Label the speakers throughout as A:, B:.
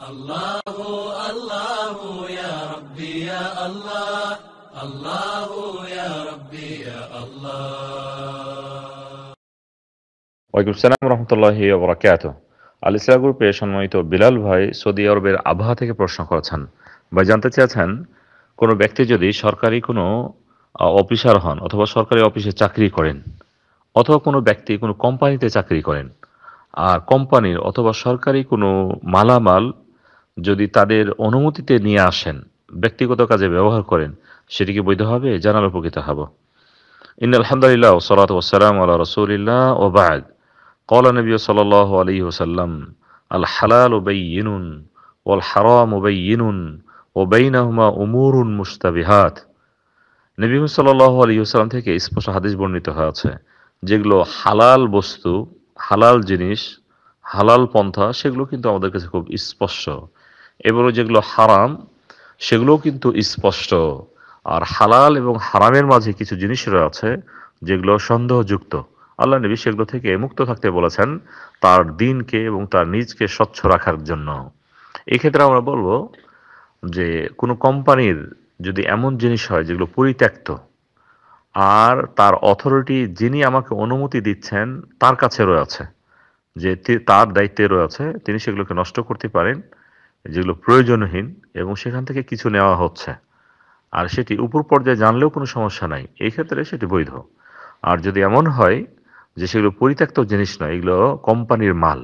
A: الله الله يا ربي يا গ্রুপে সম্মানিত বিলাল ভাই সৌদি আরবের আবহাওয়া থেকে প্রশ্ন করেছেন ভাই জানতে চেয়েছেন কোনো ব্যক্তি যদি সরকারি কোনো অফিসার হন অথবা সরকারি অফিসে চাকরি করেন অথবা কোনো ব্যক্তি কোনো কোম্পানিতে চাকরি করেন আর কোম্পানির অথবা সরকারি কোনো মালামাল যদি তাদের অনুমতিতে নিয়ে আসেন ব্যক্তিগত কাজে ব্যবহার করেন সেটি কি বৈধ হবে জানার উপকৃত হব ইন আলহামদুলিল্লাহ সালাত ওসালাম আল্লাহ রসুলিল্লাহ ও বাদ কলা নবী সাল আলী ওসাল্লাম আল হালাল ইনুন ওল হারাম ওবাইনুন উমুর উন মুস্তাবিহাত নবী সাল আলী ওসালাম থেকে স্পষ্ট হাদিস বর্ণিত হয়েছে যেগুলো হালাল বস্তু হালাল জিনিস হালাল পন্থা সেগুলো কিন্তু আমাদের কাছে খুব স্পষ্ট এবারও যেগুলো হারাম সেগুলোও কিন্তু স্পষ্ট আর হালাল এবং হারামের মাঝে কিছু জিনিস রয়েছে যেগুলো সন্দেহযুক্ত আল্লাহ নবী সেগুলো থেকে মুক্ত থাকতে বলেছেন তার দিনকে এবং তার নিজকে স্বচ্ছ রাখার জন্য এক্ষেত্রে আমরা বলবো যে কোনো কোম্পানির যদি এমন জিনিস হয় যেগুলো পরিত্যক্ত আর তার অথরিটি যিনি আমাকে অনুমতি দিচ্ছেন তার কাছে রয়েছে যে তার দায়িত্বে রয়েছে তিনি সেগুলোকে নষ্ট করতে পারেন যেগুলো প্রয়োজনহীন এবং সেখান থেকে কিছু নেওয়া হচ্ছে আর সেটি উপর পর্যায়ে জানলেও কোনো সমস্যা নাই এই ক্ষেত্রে সেটি বৈধ আর যদি এমন হয় যে সেগুলো পরিত্যক্ত জিনিস নয় এগুলো কোম্পানির মাল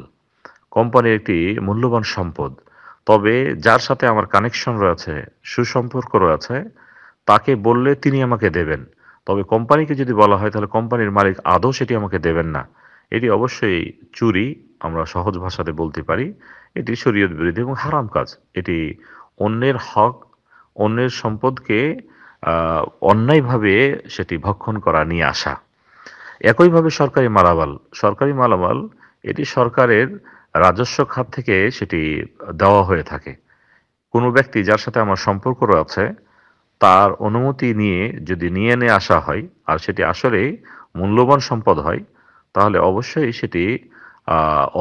A: কোম্পানির একটি মূল্যবান সম্পদ তবে যার সাথে আমার কানেকশন রয়েছে সুসম্পর্ক রয়েছে তাকে বললে তিনি আমাকে দেবেন তবে কোম্পানিকে যদি বলা হয় তাহলে কোম্পানির মালিক আদৌ সেটি আমাকে দেবেন না এটি অবশ্যই চুরি আমরা সহজ ভাষাতে বলতে পারি এটি শরীয়ত বিরোধী এবং হারাম কাজ এটি অন্যের হক অন্যের সম্পদকে অন্যায়ভাবে সেটি ভক্ষণ করা নিয়ে আসা একইভাবে সরকারি মালামাল সরকারি মালামাল এটি সরকারের রাজস্ব খাত থেকে সেটি দেওয়া হয়ে থাকে কোনো ব্যক্তি যার সাথে আমার সম্পর্ক রয়েছে তার অনুমতি নিয়ে যদি নিয়ে এনে আসা হয় আর সেটি আসলে মূল্যবান সম্পদ হয় তাহলে অবশ্যই সেটি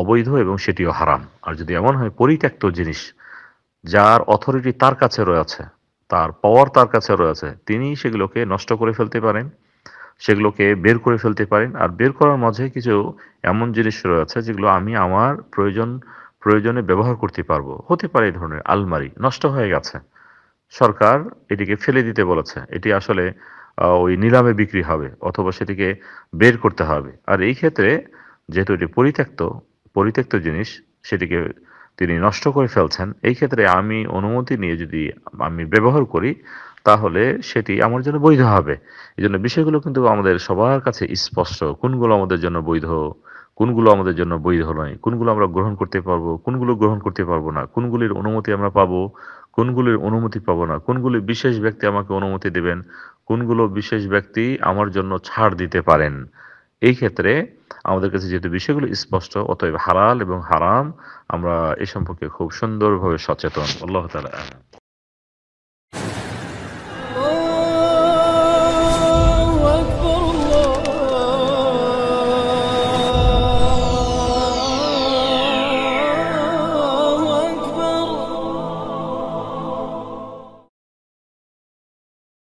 A: অবৈধ এবং সেটিও হারাম আর যদি এমন হয় পরিত্যক্ত জিনিস যার অথরিটি তার কাছে রয়েছে তার পাওয়ার তার কাছে রয়েছে তিনি সেগুলোকে নষ্ট করে ফেলতে পারেন সেগুলোকে বের করে ফেলতে পারেন আর বের করার মাঝে কিছু এমন জিনিস রয়েছে যেগুলো আমি আমার প্রয়োজন প্রয়োজনে ব্যবহার করতে পারবো হতে পারে এই ধরনের আলমারি নষ্ট হয়ে গেছে সরকার এটিকে ফেলে দিতে বলেছে এটি আসলে ওই নিলামে বিক্রি হবে অথবা সেটিকে বের করতে হবে আর এই ক্ষেত্রে যেহেতু এটি পরিত্যক্ত পরিত্যক্ত জিনিস সেটিকে তিনি নষ্ট করে ফেলছেন এই ক্ষেত্রে আমি অনুমতি নিয়ে যদি আমি ব্যবহার করি তাহলে সেটি আমার জন্য বৈধ হবে এই জন্য বিষয়গুলো কিন্তু আমাদের সবার কাছে স্পষ্ট কোনগুলো আমাদের জন্য বৈধ কোনগুলো আমাদের জন্য বৈধ নয় কোনগুলো আমরা গ্রহণ করতে পারবো কোনগুলো গ্রহণ করতে পারবো না কোনগুলির অনুমতি আমরা পাবো কোনগুলির অনুমতি পাবো না কোনগুলি বিশেষ ব্যক্তি আমাকে অনুমতি দেবেন কোনগুলো বিশেষ ব্যক্তি আমার জন্য ছাড় দিতে পারেন এই ক্ষেত্রে আমাদের কাছে যেহেতু বিষয়গুলো স্পষ্ট অতএব হারাল এবং হারাম আমরা এ সম্পর্কে খুব সুন্দরভাবে সচেতন আল্লাহ তালা